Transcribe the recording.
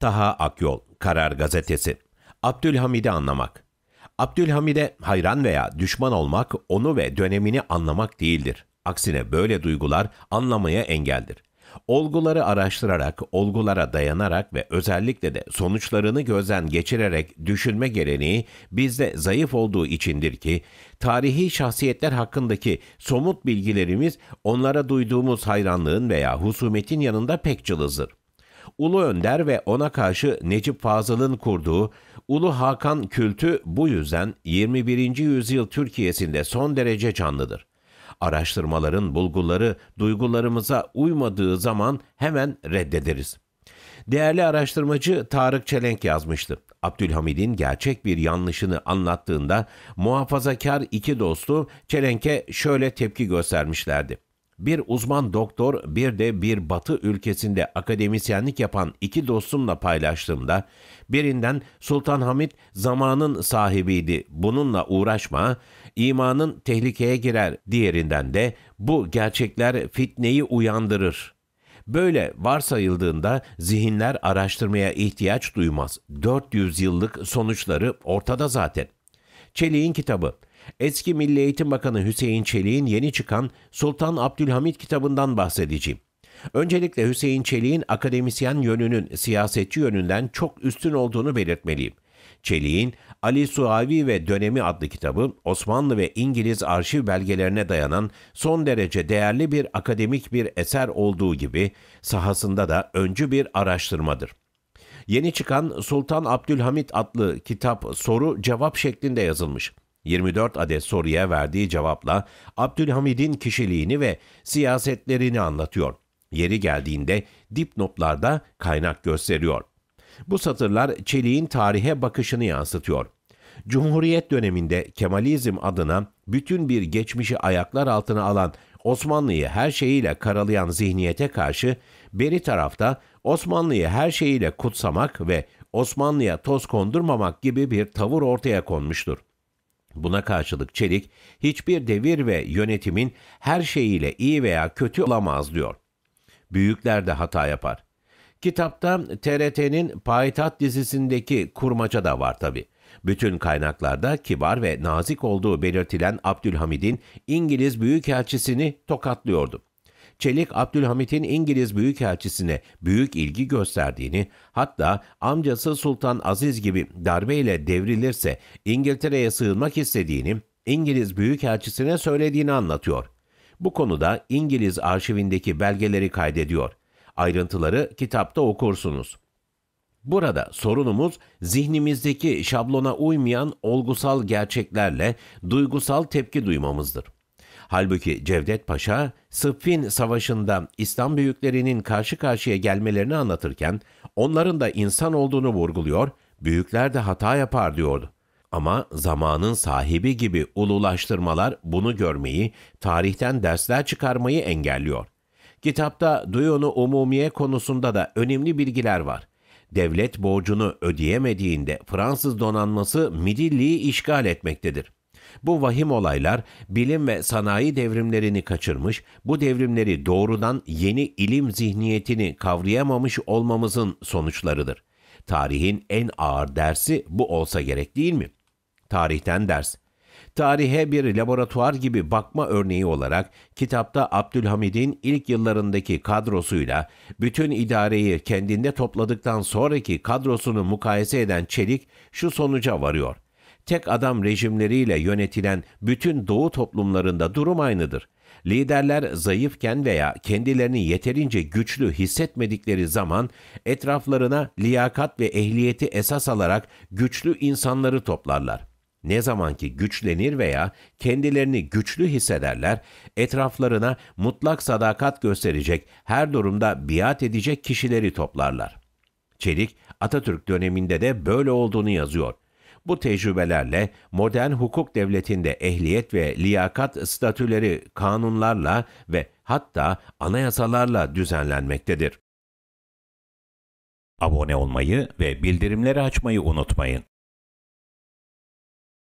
Taha Akyol, Karar Gazetesi Abdülhamid'i anlamak Abdülhamid'e hayran veya düşman olmak, onu ve dönemini anlamak değildir. Aksine böyle duygular anlamaya engeldir. Olguları araştırarak, olgulara dayanarak ve özellikle de sonuçlarını gözden geçirerek düşünme geleneği bizde zayıf olduğu içindir ki, tarihi şahsiyetler hakkındaki somut bilgilerimiz onlara duyduğumuz hayranlığın veya husumetin yanında pek cılızdır. Ulu Önder ve ona karşı Necip Fazıl'ın kurduğu Ulu Hakan kültü bu yüzden 21. yüzyıl Türkiye'sinde son derece canlıdır. Araştırmaların bulguları duygularımıza uymadığı zaman hemen reddederiz. Değerli araştırmacı Tarık Çelenk yazmıştı. Abdülhamid'in gerçek bir yanlışını anlattığında muhafazakar iki dostu Çelenk'e şöyle tepki göstermişlerdi. Bir uzman doktor bir de bir batı ülkesinde akademisyenlik yapan iki dostumla paylaştığımda birinden Sultan Hamid zamanın sahibiydi bununla uğraşma imanın tehlikeye girer diğerinden de bu gerçekler fitneyi uyandırır. Böyle varsayıldığında zihinler araştırmaya ihtiyaç duymaz. 400 yıllık sonuçları ortada zaten. Çeliğin kitabı Eski Milli Eğitim Bakanı Hüseyin Çelik'in yeni çıkan Sultan Abdülhamit kitabından bahsedeceğim. Öncelikle Hüseyin Çelik'in akademisyen yönünün siyasetçi yönünden çok üstün olduğunu belirtmeliyim. Çelik'in Ali Suavi ve Dönemi adlı kitabı Osmanlı ve İngiliz arşiv belgelerine dayanan son derece değerli bir akademik bir eser olduğu gibi sahasında da öncü bir araştırmadır. Yeni çıkan Sultan Abdülhamit adlı kitap soru cevap şeklinde yazılmış. 24 adet soruya verdiği cevapla Abdülhamid'in kişiliğini ve siyasetlerini anlatıyor. Yeri geldiğinde dipnotlarda kaynak gösteriyor. Bu satırlar Çelik'in tarihe bakışını yansıtıyor. Cumhuriyet döneminde Kemalizm adına bütün bir geçmişi ayaklar altına alan Osmanlı'yı her şeyiyle karalayan zihniyete karşı beri tarafta Osmanlı'yı her şeyiyle kutsamak ve Osmanlı'ya toz kondurmamak gibi bir tavır ortaya konmuştur. Buna karşılık Çelik, hiçbir devir ve yönetimin her şeyiyle iyi veya kötü olamaz diyor. Büyükler de hata yapar. Kitapta TRT'nin Payitaht dizisindeki kurmaca da var tabi. Bütün kaynaklarda kibar ve nazik olduğu belirtilen Abdülhamid'in İngiliz Büyükelçisini tokatlıyordu. Çelik Abdülhamit'in İngiliz Büyükelçisine büyük ilgi gösterdiğini, hatta amcası Sultan Aziz gibi darbeyle devrilirse İngiltere'ye sığınmak istediğini, İngiliz Büyükelçisine söylediğini anlatıyor. Bu konuda İngiliz arşivindeki belgeleri kaydediyor. Ayrıntıları kitapta okursunuz. Burada sorunumuz zihnimizdeki şablona uymayan olgusal gerçeklerle duygusal tepki duymamızdır. Halbuki Cevdet Paşa, Sıffin Savaşı'nda İslam büyüklerinin karşı karşıya gelmelerini anlatırken, onların da insan olduğunu vurguluyor, büyükler de hata yapar diyordu. Ama zamanın sahibi gibi ululaştırmalar bunu görmeyi, tarihten dersler çıkarmayı engelliyor. Kitapta Duyonu Umumiye konusunda da önemli bilgiler var. Devlet borcunu ödeyemediğinde Fransız donanması Midilli'yi işgal etmektedir. Bu vahim olaylar bilim ve sanayi devrimlerini kaçırmış, bu devrimleri doğrudan yeni ilim zihniyetini kavrayamamış olmamızın sonuçlarıdır. Tarihin en ağır dersi bu olsa gerek değil mi? Tarihten ders. Tarihe bir laboratuvar gibi bakma örneği olarak kitapta Abdülhamid'in ilk yıllarındaki kadrosuyla bütün idareyi kendinde topladıktan sonraki kadrosunu mukayese eden Çelik şu sonuca varıyor tek adam rejimleriyle yönetilen bütün doğu toplumlarında durum aynıdır. Liderler zayıfken veya kendilerini yeterince güçlü hissetmedikleri zaman etraflarına liyakat ve ehliyeti esas alarak güçlü insanları toplarlar. Ne zamanki güçlenir veya kendilerini güçlü hissederler, etraflarına mutlak sadakat gösterecek, her durumda biat edecek kişileri toplarlar. Çelik, Atatürk döneminde de böyle olduğunu yazıyor. Bu tecrübelerle modern hukuk devletinde ehliyet ve liyakat statüleri kanunlarla ve hatta anayasalarla düzenlenmektedir. Abone olmayı ve bildirimleri açmayı unutmayın.